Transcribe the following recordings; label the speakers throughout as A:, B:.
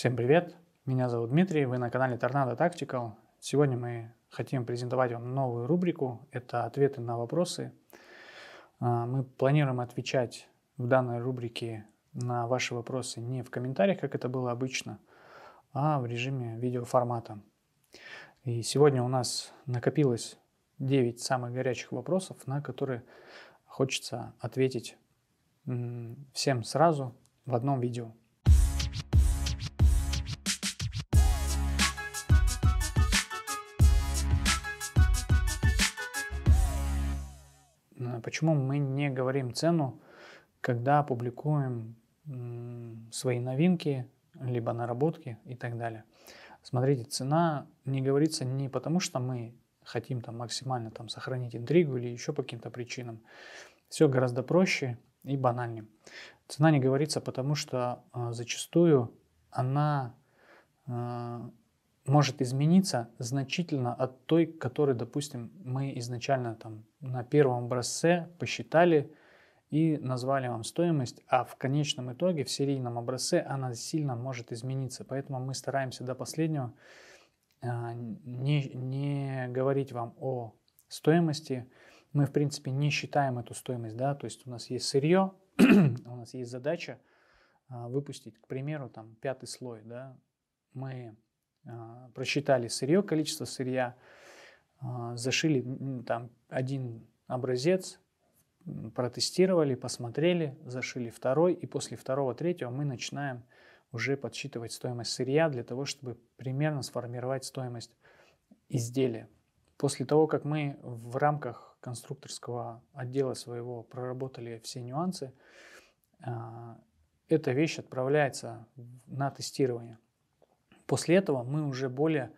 A: Всем привет, меня зовут Дмитрий, вы на канале Торнадо Тактикал. Сегодня мы хотим презентовать вам новую рубрику, это ответы на вопросы. А, мы планируем отвечать в данной рубрике на ваши вопросы не в комментариях, как это было обычно, а в режиме видеоформата. И сегодня у нас накопилось 9 самых горячих вопросов, на которые хочется ответить всем сразу в одном видео. Почему мы не говорим цену, когда публикуем свои новинки, либо наработки и так далее? Смотрите, цена не говорится не потому, что мы хотим там максимально там сохранить интригу или еще по каким-то причинам. Все гораздо проще и банальнее. Цена не говорится, потому что э, зачастую она а, может измениться значительно от той, которой, допустим, мы изначально там на первом образце посчитали и назвали вам стоимость, а в конечном итоге в серийном образце она сильно может измениться. Поэтому мы стараемся до последнего э, не, не говорить вам о стоимости. Мы, в принципе, не считаем эту стоимость, да, то есть у нас есть сырье, у нас есть задача э, выпустить, к примеру, там пятый слой, да, мы а, прочитали сырье, количество сырья, а, зашили там один образец, протестировали, посмотрели, зашили второй, и после второго, третьего мы начинаем уже подсчитывать стоимость сырья для того, чтобы примерно сформировать стоимость изделия. После того, как мы в рамках конструкторского отдела своего проработали все нюансы, а, эта вещь отправляется на тестирование – После этого мы уже более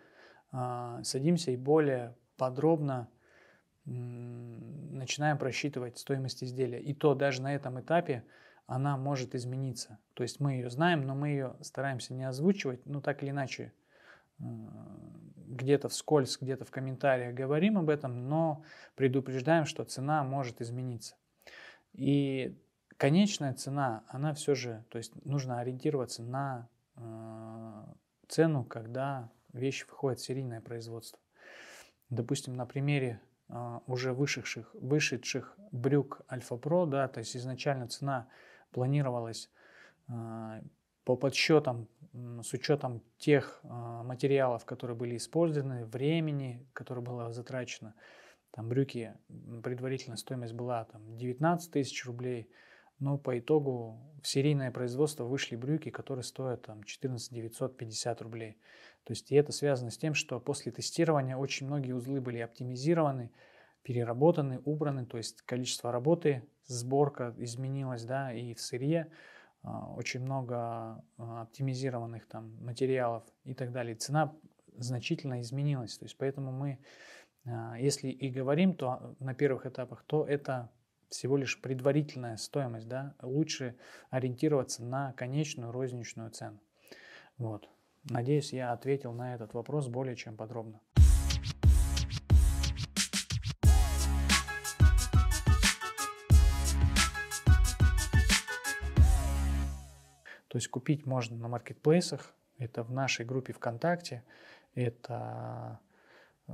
A: э, садимся и более подробно э, начинаем просчитывать стоимость изделия. И то даже на этом этапе она может измениться. То есть мы ее знаем, но мы ее стараемся не озвучивать, но так или иначе э, где-то вскользь, где-то в комментариях говорим об этом, но предупреждаем, что цена может измениться. И конечная цена, она все же, то есть нужно ориентироваться на а, цену, когда вещи выходят в серийное производство. Допустим, на примере а, уже вышедших, вышедших брюк Альфа Про, да, то есть изначально цена планировалась а, по подсчетам, с учетом тех а, материалов, которые были использованы, времени, которое было затрачено, там брюки, предварительная стоимость была там, 19 тысяч рублей – но по итогу в серийное производство вышли брюки, которые стоят там 14 950 рублей. То есть и это связано с тем, что после тестирования очень многие узлы были оптимизированы, переработаны, убраны, то есть количество работы, сборка изменилась, да, и в сырье а, очень много а, оптимизированных там материалов и так далее. Цена значительно изменилась, то есть поэтому мы, а, если и говорим, то на первых этапах, то это всего лишь предварительная стоимость, да, лучше ориентироваться на конечную розничную цену. Вот. Надеюсь, я ответил на этот вопрос более чем подробно. То есть купить можно на маркетплейсах, это в нашей группе ВКонтакте, это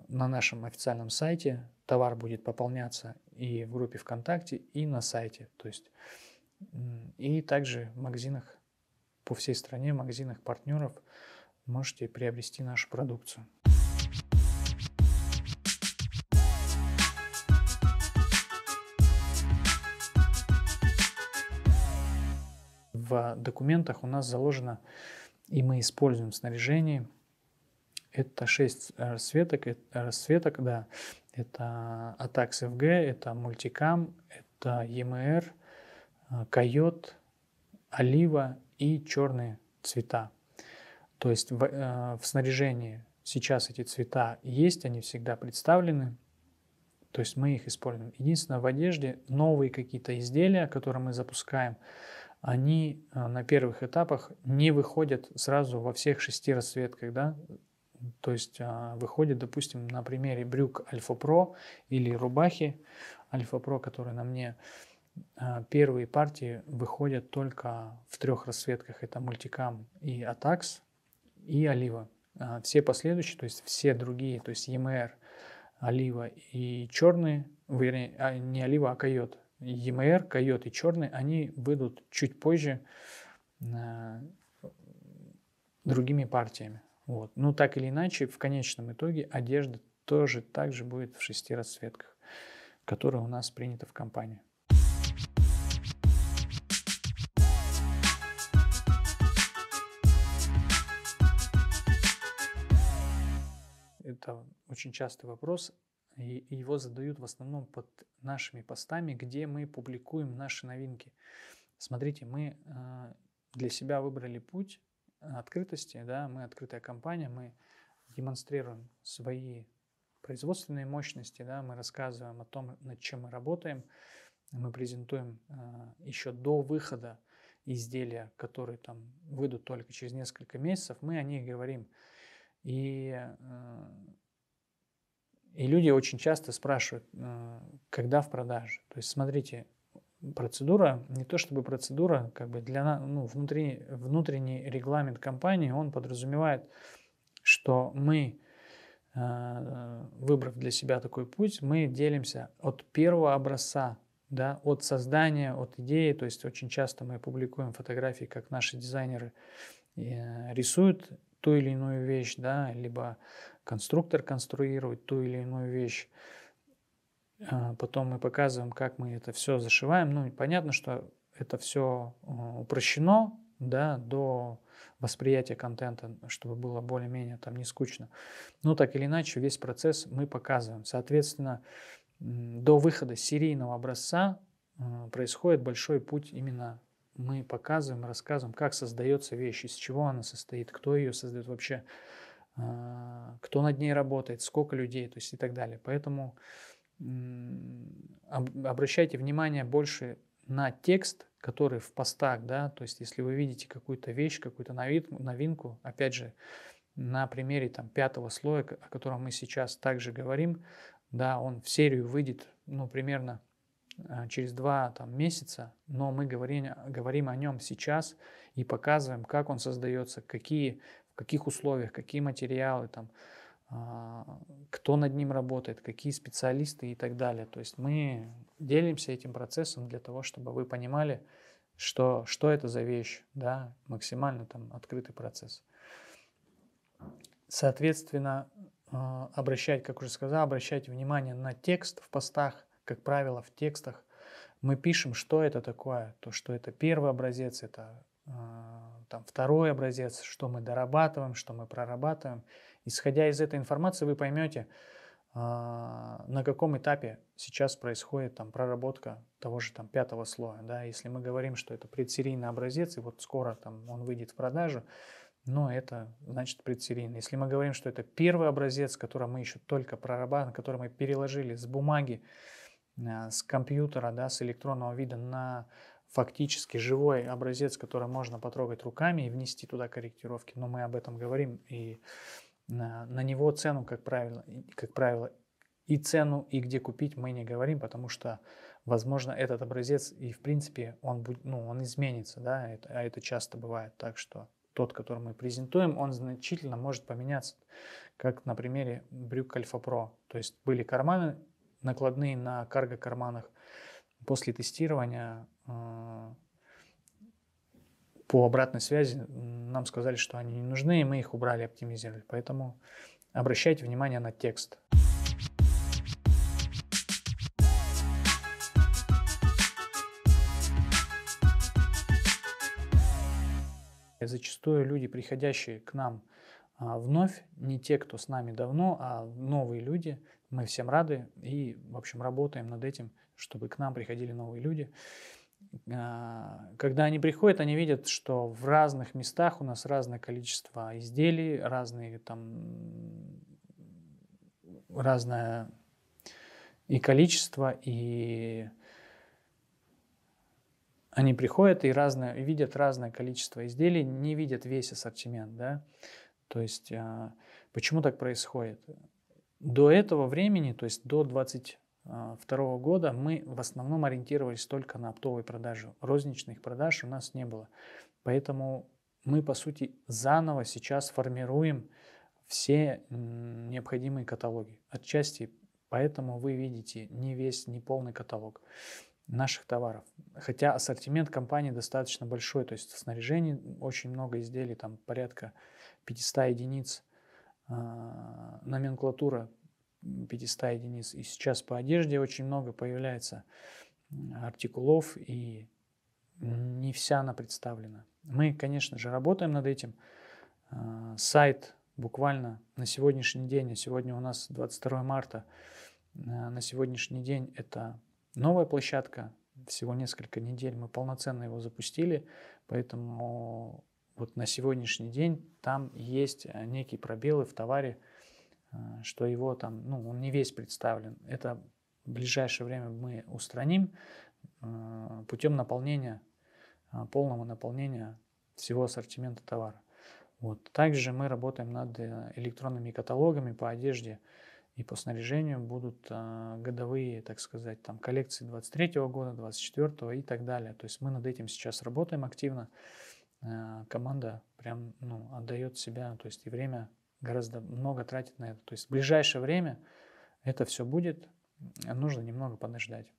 A: на нашем официальном сайте товар будет пополняться и в группе ВКонтакте, и на сайте. То есть, и также в магазинах по всей стране, в магазинах партнеров можете приобрести нашу продукцию. В документах у нас заложено, и мы используем снаряжение – это шесть э, расцветок, э, расцветок, да, это Atax FG, это Multicam, это EMR, э, койот, олива и черные цвета. То есть в, в снаряжении сейчас эти цвета есть, они всегда представлены, то есть мы их используем. Единственное, в одежде новые какие-то изделия, которые мы запускаем, они на первых этапах не выходят сразу во всех шести расцветках, да, то есть а, выходит, допустим, на примере брюк Альфа Про или рубахи Альфа Про, которые на мне а, первые партии выходят только в трех расцветках. Это мультикам и атакс и олива. Все последующие, то есть все другие, то есть ЕМР, e олива и черные, вернее, а, не олива, а койот. ЕМР, койот и черный, они выйдут чуть позже другими партиями. Вот. Ну, так или иначе, в конечном итоге одежда тоже также будет в шести расцветках, которые у нас принято в компании. Это очень частый вопрос, и его задают в основном под нашими постами, где мы публикуем наши новинки. Смотрите, мы э, для себя выбрали путь открытости, да, мы открытая компания, мы демонстрируем свои производственные мощности, да, мы рассказываем о том, над чем мы работаем, мы презентуем э, а, еще до выхода изделия, которые там выйдут только через несколько месяцев, мы о них говорим. И, э, и люди очень часто спрашивают, э, когда в продаже. То есть смотрите, процедура, не то чтобы процедура, как бы для ну, внутренний, внутренний регламент компании, он подразумевает, что мы, э, выбрав для себя такой путь, мы делимся от первого образца, да, от создания, от идеи, то есть очень часто мы публикуем фотографии, как наши дизайнеры э, рисуют ту или иную вещь, да, либо конструктор конструирует ту или иную вещь, а, потом мы показываем, как мы это все зашиваем. Ну, понятно, что это все а, упрощено да, до восприятия контента, чтобы было более-менее там не скучно. Но так или иначе весь процесс мы показываем. Соответственно, до выхода серийного образца а, происходит большой путь именно мы показываем, рассказываем, как создается вещь, из чего она состоит, кто ее создает вообще, кто над ней работает, сколько людей, то есть и так далее. Поэтому обращайте внимание больше на текст, который в постах, да, то есть если вы видите какую-то вещь, какую-то новинку, опять же, на примере там пятого слоя, о котором мы сейчас также говорим, да, он в серию выйдет, ну, примерно а, через два там, месяца, но мы говорим, говорим о нем сейчас и показываем, как он создается, какие, в каких условиях, какие материалы, там, а, кто над ним работает, какие специалисты и так далее. То есть мы делимся этим процессом для того, чтобы вы понимали, что, что это за вещь, да, максимально там открытый процесс. Соответственно, а, обращать, как уже сказал, обращать внимание на текст в постах, как правило, в текстах мы пишем, что это такое, то, что это первый образец, это а, там, второй образец, что мы дорабатываем, что мы прорабатываем – Исходя из этой информации, вы поймете, а, на каком этапе сейчас происходит там проработка того же там пятого слоя, да, если мы говорим, что это предсерийный образец, и вот скоро там он выйдет в продажу, но ну, это значит предсерийный. Если мы говорим, что это первый образец, который мы еще только прорабатываем, который мы переложили с бумаги, а, с компьютера, да, с электронного вида на фактически живой образец, который можно потрогать руками и внести туда корректировки, но мы об этом говорим и на, на него цену, как правило, как правило, и цену, и где купить мы не говорим, потому что, возможно, этот образец и, в принципе, он, будет ну, он изменится, да, это, а это часто бывает. Так что тот, который мы презентуем, он значительно может поменяться, как на примере брюк Альфа Про. То есть были карманы накладные на карго-карманах. После тестирования э, по обратной связи нам сказали, что они не нужны, и мы их убрали, оптимизировали. Поэтому обращайте внимание на текст. Зачастую люди, приходящие к нам а, вновь, не те, кто с нами давно, а новые люди. Мы всем рады и, в общем, работаем над этим, чтобы к нам приходили новые люди. А, когда они приходят, они видят, что в разных местах у нас разное количество изделий, разные там разное и количество, и они приходят и разное, и видят разное количество изделий, не видят весь ассортимент, да. То есть а, почему так происходит? До этого времени, то есть до 20 2002 а, года мы в основном ориентировались только на оптовые продажи. Розничных продаж у нас не было. Поэтому мы, по сути, заново сейчас формируем все необходимые каталоги. Отчасти поэтому вы видите не весь, не полный каталог наших товаров. Хотя ассортимент компании достаточно большой, то есть снаряжение очень много изделий, там порядка 500 единиц, а, номенклатура 500 единиц. И сейчас по одежде очень много появляется артикулов, и не вся она представлена. Мы, конечно же, работаем над этим. А, сайт буквально на сегодняшний день, а сегодня у нас 22 марта, а, на сегодняшний день это новая площадка, всего несколько недель мы полноценно его запустили, поэтому вот на сегодняшний день там есть э, некие пробелы в товаре, Э, что его там, ну, он не весь представлен. Это в ближайшее время мы устраним э, путем наполнения, э, полного наполнения всего ассортимента товара. Вот. Также мы работаем над электронными каталогами по одежде и по снаряжению. Будут годовые, так сказать, там, коллекции 23 года, 24 и так далее. То есть мы над этим сейчас работаем активно. Команда прям ну, отдает себя, то есть и время гораздо много тратит на это. То есть в ближайшее время это все будет, э, нужно немного подождать.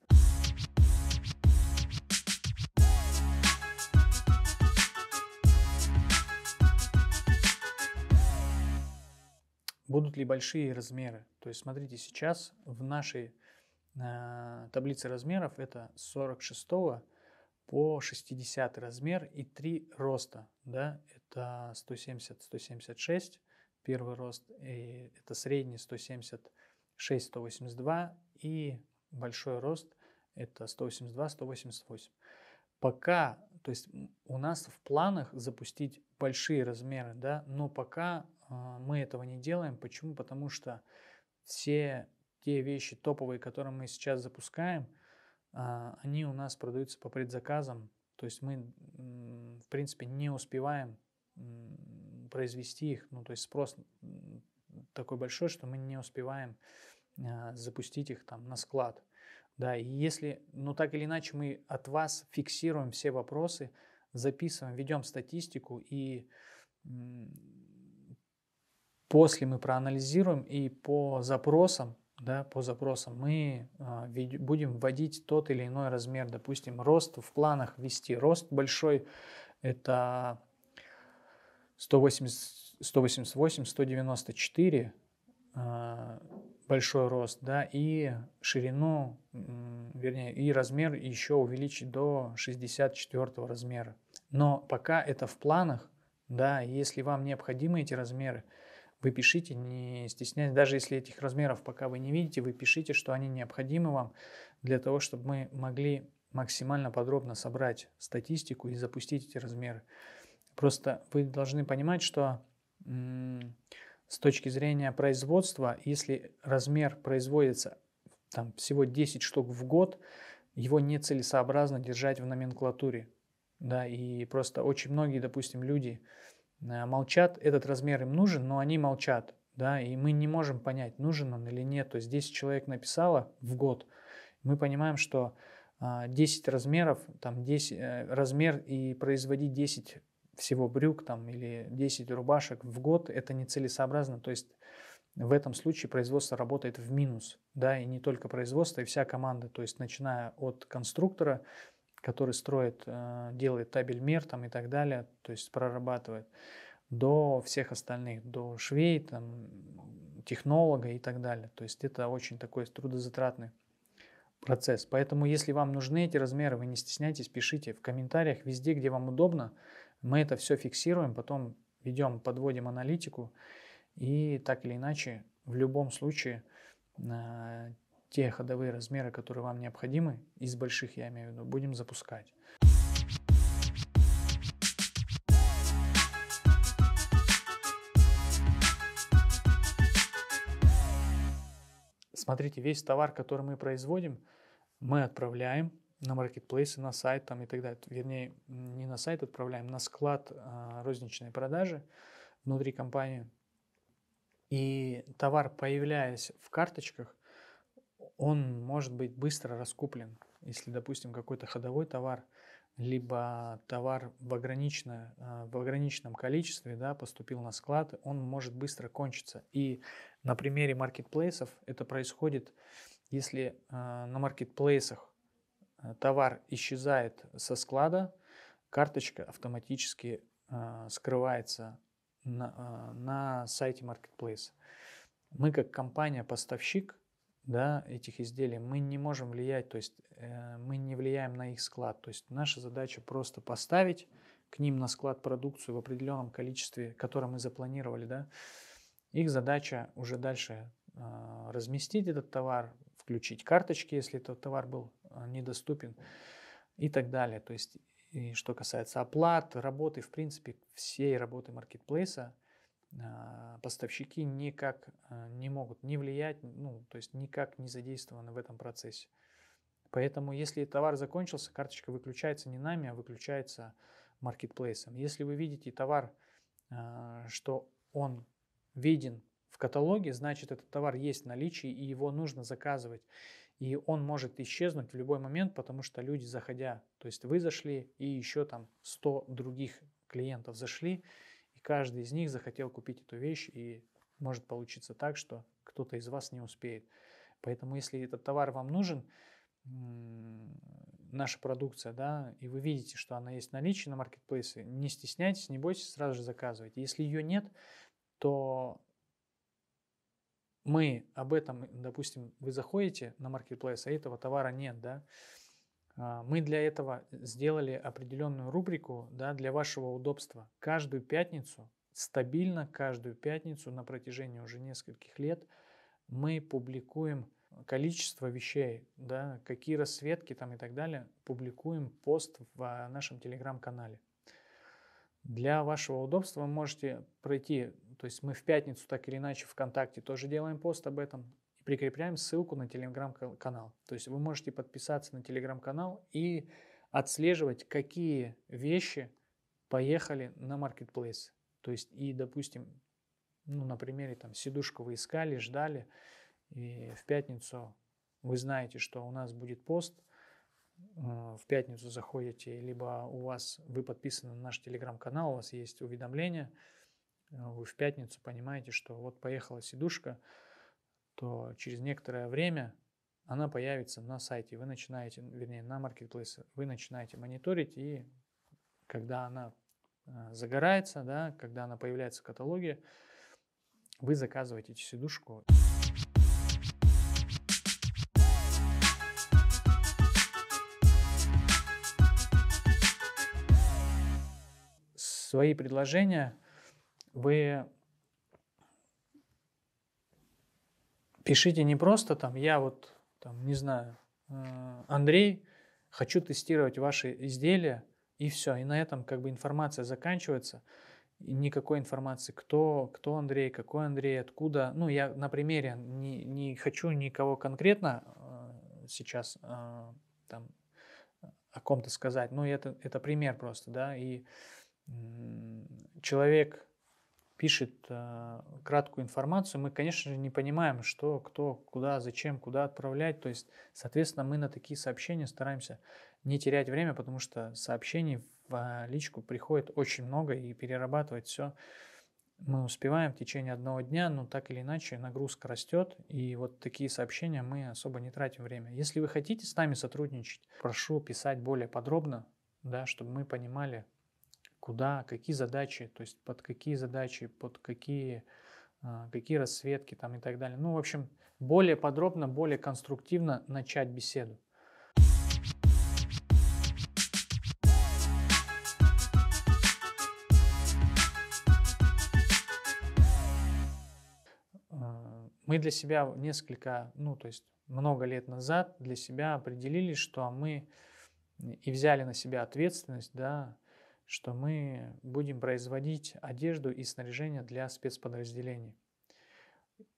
A: Будут ли большие размеры? То есть смотрите, сейчас в нашей э, таблице размеров это 46 по 60 размер и 3 роста. Да? Это 170, 176, Первый рост это средний 176-182 и большой рост это 182-188. Пока, то есть у нас в планах запустить большие размеры, да, но пока э, мы этого не делаем. Почему? Потому что все те вещи топовые, которые мы сейчас запускаем, э, они у нас продаются по предзаказам. То есть мы, э, в принципе, не успеваем произвести их, ну, то есть спрос такой большой, что мы не успеваем э, запустить их там на склад. Да, и если, ну так или иначе, мы от вас фиксируем все вопросы, записываем, ведем статистику, и м- после мы проанализируем, и по запросам, да, по запросам мы э, будем вводить тот или иной размер, допустим, рост в планах вести. Рост большой – это 188, 194 а, большой рост, да, и ширину, вернее, и размер еще увеличить до 64 размера. Но пока это в планах, да, если вам необходимы эти размеры, вы пишите, не стесняйтесь, даже если этих размеров пока вы не видите, вы пишите, что они необходимы вам для того, чтобы мы могли максимально подробно собрать статистику и запустить эти размеры. Просто вы должны понимать, что с точки зрения производства, если размер производится там, всего 10 штук в год, его нецелесообразно держать в номенклатуре. Да, и просто очень многие, допустим, люди э, молчат, этот размер им нужен, но они молчат, да, и мы не можем понять, нужен он или нет. То есть 10 человек написало в год, мы понимаем, что 10 а, размеров, там 10, э, размер и производить 10 всего брюк там, или 10 рубашек в год, это нецелесообразно. То есть в этом случае производство работает в минус, да, и не только производство, и вся команда, то есть начиная от конструктора, который строит, э, делает табельмер там и так далее, то есть прорабатывает, до всех остальных, до швей, там, технолога и так далее. То есть это очень такой трудозатратный процесс. Поэтому если вам нужны эти размеры, вы не стесняйтесь, пишите в комментариях везде, где вам удобно. Мы это все фиксируем, потом ведем, подводим аналитику, и так или иначе, в любом случае, а, те ходовые размеры, которые вам необходимы, из больших я имею в виду, будем запускать. Смотрите, весь товар, который мы производим, мы отправляем на маркетплейсы, на сайт там и так далее. Вернее, не на сайт отправляем, на склад а, розничной продажи внутри компании. И товар, появляясь в карточках, он может быть быстро раскуплен. Если, допустим, какой-то ходовой товар, либо товар в, ограниченное, а, в ограниченном количестве да, поступил на склад, он может быстро кончиться. И на примере маркетплейсов это происходит, если э, на маркетплейсах Э, товар исчезает со склада, карточка автоматически э, скрывается на, э, на сайте Marketplace. Мы как компания-поставщик да, этих изделий, мы не можем влиять, то есть э, мы не влияем на их склад. То есть наша задача просто поставить к ним на склад продукцию в определенном количестве, которое мы запланировали. Да. Их задача уже дальше э, разместить этот товар, включить карточки, если этот товар был а, недоступен и так далее. То есть, и что касается оплат, работы, в принципе, всей работы маркетплейса, а, поставщики никак а, не могут не влиять, ну, то есть никак не задействованы в этом процессе. Поэтому, если товар закончился, карточка выключается не нами, а выключается маркетплейсом. Если вы видите товар, что он виден в каталоге, значит, этот товар есть в наличии, и его нужно заказывать и он может исчезнуть в любой момент, потому что люди, заходя, то есть вы зашли, и еще там 100 других клиентов зашли, и каждый из них захотел купить эту вещь, и может получиться так, что кто-то из вас не успеет. Поэтому, если этот товар вам нужен, наша продукция, да, и вы видите, что она есть в наличии на маркетплейсе, не стесняйтесь, не бойтесь, сразу же заказывать. Если ее нет, то мы об этом, допустим, вы заходите на маркетплейс, а этого товара нет, да, а, мы для этого сделали определенную рубрику да, для вашего удобства. Каждую пятницу, стабильно каждую пятницу на протяжении уже нескольких лет мы публикуем количество вещей, да, какие расцветки там и так далее, публикуем пост в нашем телеграм-канале. Для вашего удобства вы можете пройти то есть мы в пятницу так или иначе ВКонтакте тоже делаем пост об этом и прикрепляем ссылку на телеграм-канал. То есть вы можете подписаться на телеграм-канал и отслеживать, какие вещи поехали на маркетплейс. То есть и, допустим, ну, на примере там сидушку вы искали, ждали, и в пятницу вы знаете, что у нас будет пост, э, в пятницу заходите, либо у вас, вы подписаны на наш телеграм-канал, у вас есть уведомления – а, вы в пятницу понимаете, что вот поехала сидушка, то через некоторое время она появится на сайте, вы начинаете, вернее, на маркетплейсе, вы начинаете мониторить, и когда она а, загорается, да, когда она появляется в каталоге, вы заказываете сидушку. Свои предложения – вы пишите не просто там, я вот, там, не знаю, э, Андрей, хочу тестировать ваши изделия, и все. И на этом как бы информация заканчивается. И никакой информации, кто, кто Андрей, какой Андрей, откуда. Ну, я на примере не, не хочу никого конкретно э, сейчас э, там о ком-то сказать, ну, это, это пример просто, да, и э, человек пишет э, краткую информацию, мы, конечно же, не понимаем, что, кто, куда, зачем, куда отправлять. То есть, соответственно, мы на такие сообщения стараемся не терять время, потому что сообщений в э, личку приходит очень много, и перерабатывать все мы успеваем в течение одного дня, но так или иначе нагрузка растет, и вот такие сообщения мы особо не тратим время. Если вы хотите с нами сотрудничать, прошу писать более подробно, да, чтобы мы понимали, куда, какие задачи, то есть под какие задачи, под какие, а, какие расцветки там и так далее. Ну, в общем, более подробно, более конструктивно начать беседу. А, мы для себя несколько, ну, то есть много лет назад для себя определили, что мы и взяли на себя ответственность, да, что мы будем производить одежду и снаряжение для спецподразделений.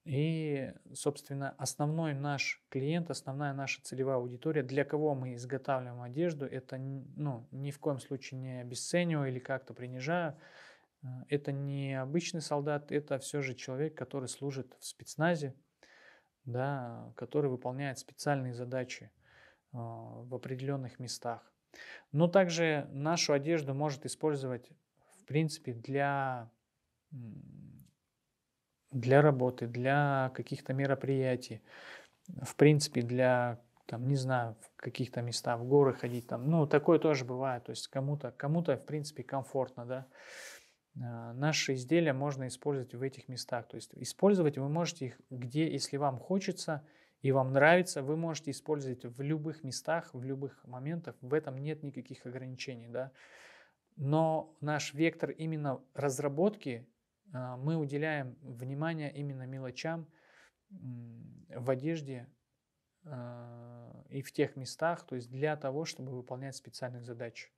A: И, собственно, основной наш клиент, основная наша целевая аудитория, для кого мы изготавливаем одежду, это ну, ни в коем случае не обесцениваю или как-то принижаю. Э, это не обычный солдат, это все же человек, который служит в спецназе, да, который выполняет специальные задачи э, в определенных местах. Но также нашу одежду может использовать, в принципе, для, для работы, для каких-то мероприятий, в принципе, для там, не знаю, в каких-то местах, в горы ходить, там, ну, такое тоже бывает, то есть кому-то, кому-то, в принципе, комфортно, да, а, наши изделия можно использовать в этих местах. То есть использовать вы можете их где, если вам хочется, и вам нравится, вы можете использовать в любых местах, в любых моментах. В этом нет никаких ограничений, да. Но наш вектор именно разработки э, мы уделяем внимание именно мелочам в одежде э, и в тех местах, то есть для того, чтобы выполнять специальных задач.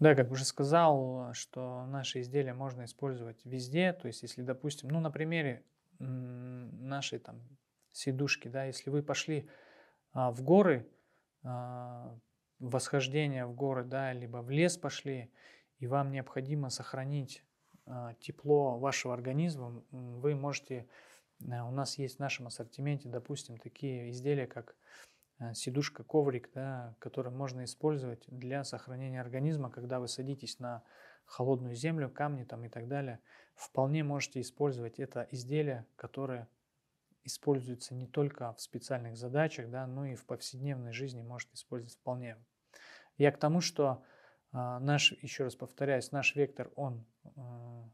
A: Да, как уже сказал, что наши изделия можно использовать везде, то есть если, допустим, ну, на примере нашей там сидушки, да, если вы пошли а, в горы, а, восхождение в горы, да, либо в лес пошли, и вам необходимо сохранить а, тепло вашего организма, вы можете, а, у нас есть в нашем ассортименте, допустим, такие изделия, как а, сидушка, коврик, да, который можно использовать для сохранения организма, когда вы садитесь на холодную землю, камни там и так далее, вполне можете использовать это изделие, которое используется не только в специальных задачах, да, но и в повседневной жизни может использоваться вполне. Я к тому, что а, наш, еще раз повторяюсь, наш вектор, он а,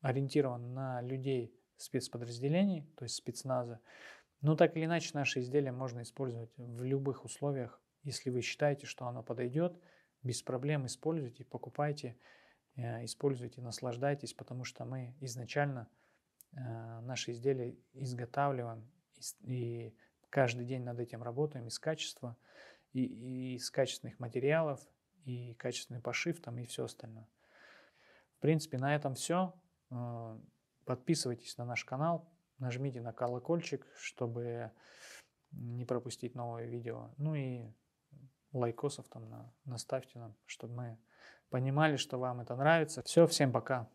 A: ориентирован на людей спецподразделений, то есть спецназа, но так или иначе наше изделие можно использовать в любых условиях. Если вы считаете, что оно подойдет, без проблем используйте, покупайте, э, используйте, наслаждайтесь, потому что мы изначально – Э, наши изделия изготавливаем, и каждый день над этим работаем из качества, и, и из качественных материалов, и качественный пошив там, и все остальное. В принципе, на этом все. Э, подписывайтесь на наш канал, нажмите на колокольчик, чтобы не пропустить новое видео. Ну и лайкосов там на, наставьте нам, чтобы мы понимали, что вам это нравится. Все, всем пока.